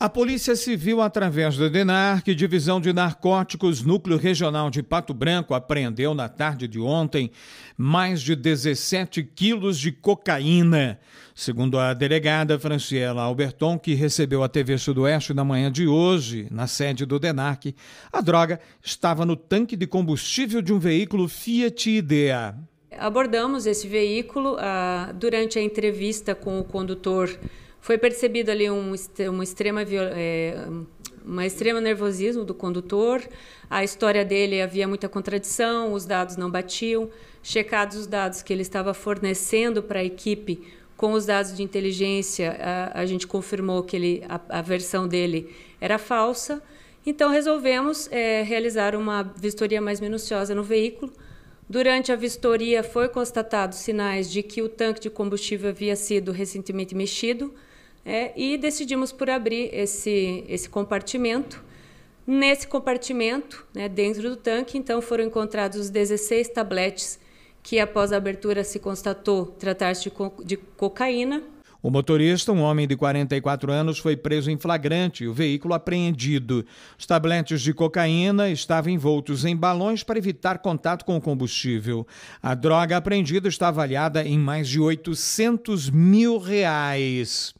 A Polícia Civil, através do DENARC, Divisão de Narcóticos, Núcleo Regional de Pato Branco, apreendeu na tarde de ontem mais de 17 quilos de cocaína. Segundo a delegada Franciela Alberton, que recebeu a TV Sudoeste na manhã de hoje, na sede do DENARC, a droga estava no tanque de combustível de um veículo Fiat Idea. Abordamos esse veículo ah, durante a entrevista com o condutor foi percebido ali um, uma extrema é, uma extrema nervosismo do condutor. A história dele havia muita contradição, os dados não batiam. Checados os dados que ele estava fornecendo para a equipe com os dados de inteligência, a, a gente confirmou que ele, a, a, versão dele era falsa. Então resolvemos é, realizar uma vistoria mais minuciosa no veículo Durante a vistoria, foi constatado sinais de que o tanque de combustível havia sido recentemente mexido é, e decidimos por abrir esse, esse compartimento. Nesse compartimento, né, dentro do tanque, então foram encontrados os 16 tabletes que, após a abertura, se constatou tratar-se de, co de cocaína o motorista, um homem de 44 anos, foi preso em flagrante e o veículo apreendido. Os tabletes de cocaína estavam envoltos em balões para evitar contato com o combustível. A droga apreendida está avaliada em mais de 800 mil reais.